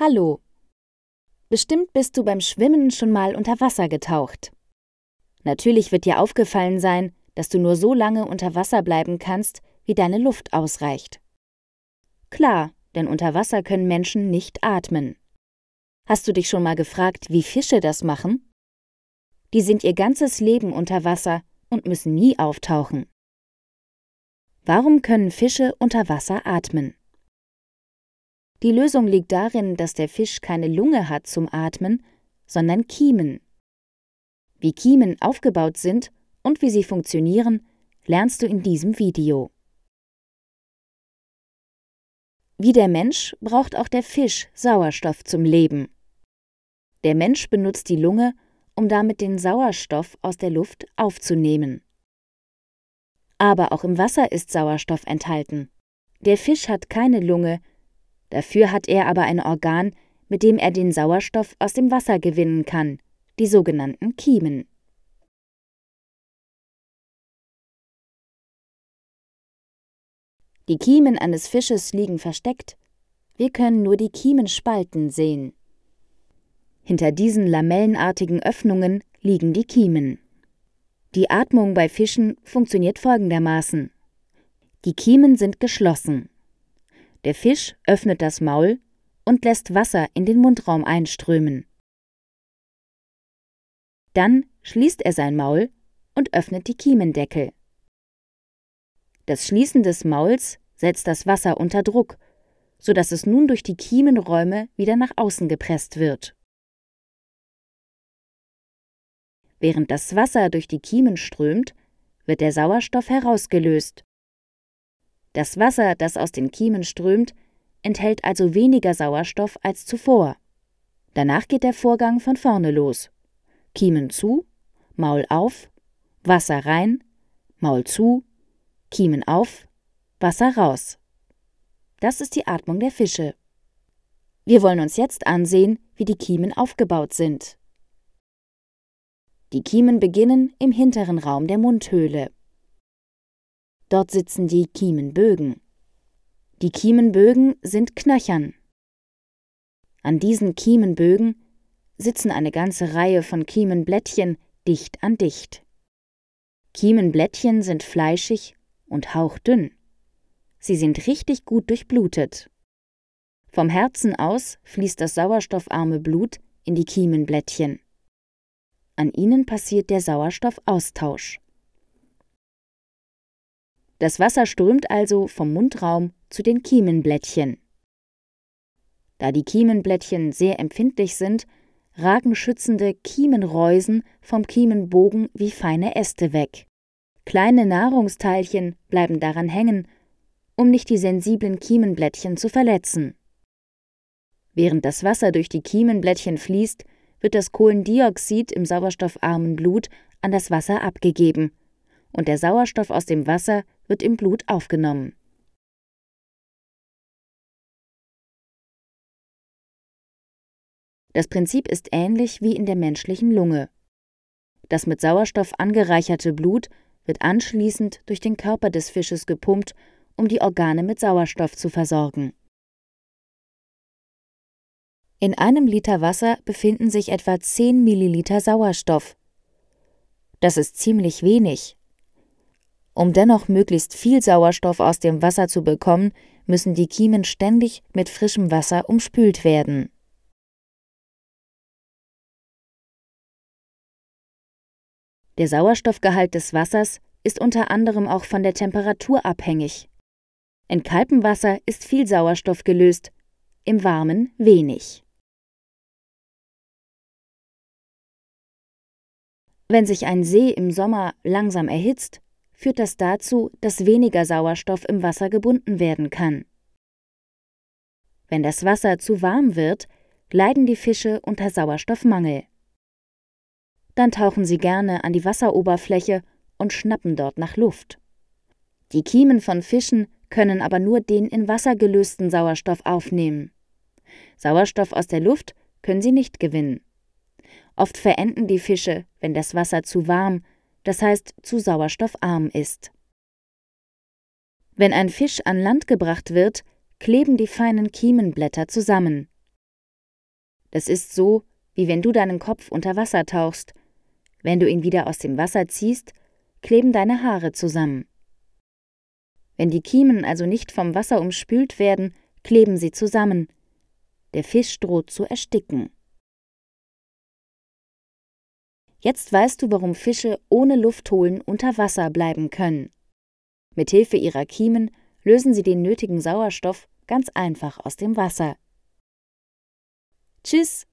Hallo. Bestimmt bist du beim Schwimmen schon mal unter Wasser getaucht. Natürlich wird dir aufgefallen sein, dass du nur so lange unter Wasser bleiben kannst, wie deine Luft ausreicht. Klar, denn unter Wasser können Menschen nicht atmen. Hast du dich schon mal gefragt, wie Fische das machen? Die sind ihr ganzes Leben unter Wasser und müssen nie auftauchen. Warum können Fische unter Wasser atmen? Die Lösung liegt darin, dass der Fisch keine Lunge hat zum Atmen, sondern Kiemen. Wie Kiemen aufgebaut sind und wie sie funktionieren, lernst du in diesem Video. Wie der Mensch braucht auch der Fisch Sauerstoff zum Leben. Der Mensch benutzt die Lunge, um damit den Sauerstoff aus der Luft aufzunehmen. Aber auch im Wasser ist Sauerstoff enthalten. Der Fisch hat keine Lunge, Dafür hat er aber ein Organ, mit dem er den Sauerstoff aus dem Wasser gewinnen kann, die sogenannten Kiemen. Die Kiemen eines Fisches liegen versteckt. Wir können nur die Kiemenspalten sehen. Hinter diesen lamellenartigen Öffnungen liegen die Kiemen. Die Atmung bei Fischen funktioniert folgendermaßen. Die Kiemen sind geschlossen. Der Fisch öffnet das Maul und lässt Wasser in den Mundraum einströmen. Dann schließt er sein Maul und öffnet die Kiemendeckel. Das Schließen des Mauls setzt das Wasser unter Druck, sodass es nun durch die Kiemenräume wieder nach außen gepresst wird. Während das Wasser durch die Kiemen strömt, wird der Sauerstoff herausgelöst das Wasser, das aus den Kiemen strömt, enthält also weniger Sauerstoff als zuvor. Danach geht der Vorgang von vorne los. Kiemen zu, Maul auf, Wasser rein, Maul zu, Kiemen auf, Wasser raus. Das ist die Atmung der Fische. Wir wollen uns jetzt ansehen, wie die Kiemen aufgebaut sind. Die Kiemen beginnen im hinteren Raum der Mundhöhle. Dort sitzen die Kiemenbögen. Die Kiemenbögen sind Knöchern. An diesen Kiemenbögen sitzen eine ganze Reihe von Kiemenblättchen dicht an dicht. Kiemenblättchen sind fleischig und hauchdünn. Sie sind richtig gut durchblutet. Vom Herzen aus fließt das sauerstoffarme Blut in die Kiemenblättchen. An ihnen passiert der Sauerstoffaustausch. Das Wasser strömt also vom Mundraum zu den Kiemenblättchen. Da die Kiemenblättchen sehr empfindlich sind, ragen schützende Kiemenreusen vom Kiemenbogen wie feine Äste weg. Kleine Nahrungsteilchen bleiben daran hängen, um nicht die sensiblen Kiemenblättchen zu verletzen. Während das Wasser durch die Kiemenblättchen fließt, wird das Kohlendioxid im sauerstoffarmen Blut an das Wasser abgegeben und der Sauerstoff aus dem Wasser wird im Blut aufgenommen. Das Prinzip ist ähnlich wie in der menschlichen Lunge. Das mit Sauerstoff angereicherte Blut wird anschließend durch den Körper des Fisches gepumpt, um die Organe mit Sauerstoff zu versorgen. In einem Liter Wasser befinden sich etwa 10 Milliliter Sauerstoff. Das ist ziemlich wenig, um dennoch möglichst viel Sauerstoff aus dem Wasser zu bekommen, müssen die Kiemen ständig mit frischem Wasser umspült werden. Der Sauerstoffgehalt des Wassers ist unter anderem auch von der Temperatur abhängig. In kaltem Wasser ist viel Sauerstoff gelöst, im warmen wenig. Wenn sich ein See im Sommer langsam erhitzt, führt das dazu, dass weniger Sauerstoff im Wasser gebunden werden kann. Wenn das Wasser zu warm wird, leiden die Fische unter Sauerstoffmangel. Dann tauchen sie gerne an die Wasseroberfläche und schnappen dort nach Luft. Die Kiemen von Fischen können aber nur den in Wasser gelösten Sauerstoff aufnehmen. Sauerstoff aus der Luft können sie nicht gewinnen. Oft verenden die Fische, wenn das Wasser zu warm, das heißt zu sauerstoffarm ist. Wenn ein Fisch an Land gebracht wird, kleben die feinen Kiemenblätter zusammen. Das ist so, wie wenn du deinen Kopf unter Wasser tauchst. Wenn du ihn wieder aus dem Wasser ziehst, kleben deine Haare zusammen. Wenn die Kiemen also nicht vom Wasser umspült werden, kleben sie zusammen. Der Fisch droht zu ersticken. Jetzt weißt du, warum Fische ohne Luftholen unter Wasser bleiben können. Mithilfe ihrer Kiemen lösen sie den nötigen Sauerstoff ganz einfach aus dem Wasser. Tschüss